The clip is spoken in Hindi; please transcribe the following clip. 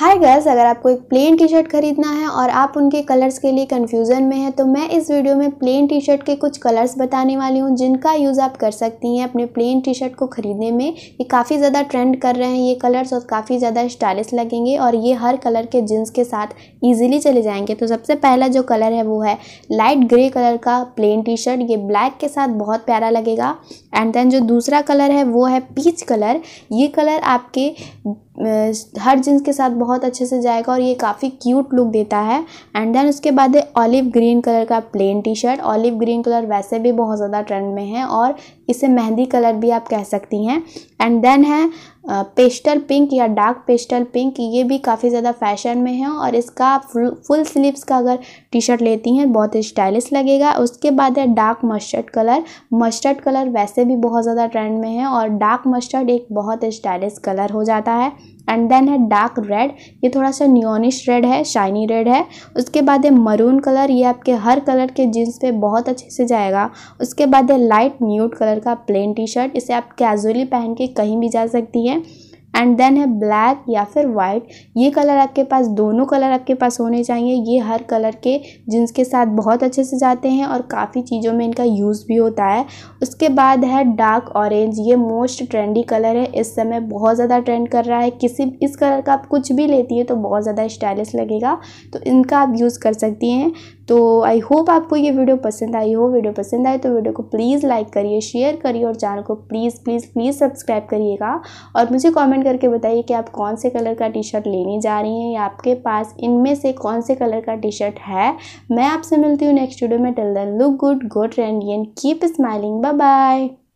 हाय गर्ल्स अगर आपको एक प्लेन टी शर्ट खरीदना है और आप उनके कलर्स के लिए कन्फ्यूज़न में हैं तो मैं इस वीडियो में प्लेन टी शर्ट के कुछ कलर्स बताने वाली हूँ जिनका यूज़ आप कर सकती हैं अपने प्लेन टी शर्ट को खरीदने में ये काफ़ी ज़्यादा ट्रेंड कर रहे हैं ये कलर्स और काफ़ी ज़्यादा स्टाइलिश लगेंगे और ये हर कलर के जीन्स के साथ ईजिली चले जाएंगे तो सबसे पहला जो कलर है वो है लाइट ग्रे कलर का प्लेन टी शर्ट ये ब्लैक के साथ बहुत प्यारा लगेगा एंड देन जो दूसरा कलर है वो है पीच कलर ये कलर आपके हर जीन्स के साथ बहुत अच्छे से जाएगा और ये काफ़ी क्यूट लुक देता है एंड देन उसके बाद है ऑलिव ग्रीन कलर का plain T shirt olive green colour वैसे भी बहुत ज़्यादा ट्रेंड में है और इसे मेहंदी कलर भी आप कह सकती हैं एंड देन है पेस्टल पिंक या डार्क पेस्टल पिंक ये भी काफ़ी ज़्यादा फैशन में है और इसका फुल फुल स्लीव्स का अगर टी शर्ट लेती हैं बहुत स्टाइलिश लगेगा उसके बाद है dark mustard colour mustard colour वैसे भी बहुत ज़्यादा ट्रेंड में है और डार्क मस्टर्ड एक बहुत स्टाइलिश कलर हो जाता है एंड देन है डार्क रेड ये थोड़ा सा न्योनिश रेड है शाइनी रेड है उसके बाद है मरून कलर ये आपके हर कलर के जीन्स पे बहुत अच्छे से जाएगा उसके बाद है लाइट न्यूट कलर का प्लेन टी शर्ट इसे आप कैजुअली पहन के कहीं भी जा सकती हैं एंड देन है ब्लैक या फिर वाइट ये कलर आपके पास दोनों कलर आपके पास होने चाहिए ये हर कलर के जींस के साथ बहुत अच्छे से जाते हैं और काफ़ी चीज़ों में इनका यूज़ भी होता है उसके बाद है डार्क ऑरेंज ये मोस्ट ट्रेंडी कलर है इस समय बहुत ज़्यादा ट्रेंड कर रहा है किसी इस कलर का आप कुछ भी लेती है तो बहुत ज़्यादा स्टाइलिश लगेगा तो इनका आप यूज़ कर सकती हैं तो आई होप आपको ये वीडियो पसंद आई हो वीडियो पसंद आए तो वीडियो को प्लीज़ लाइक करिए शेयर करिए और चैनल को प्लीज़ प्लीज़ प्लीज़ सब्सक्राइब करिएगा और मुझे कॉमेंट करके बताइए कि आप कौन से कलर का टी शर्ट लेने जा रही हैं या आपके पास इनमें से कौन से कलर का टी शर्ट है मैं आपसे मिलती हूँ नेक्स्ट वीडियो में till the look good go trendy keep smiling bye bye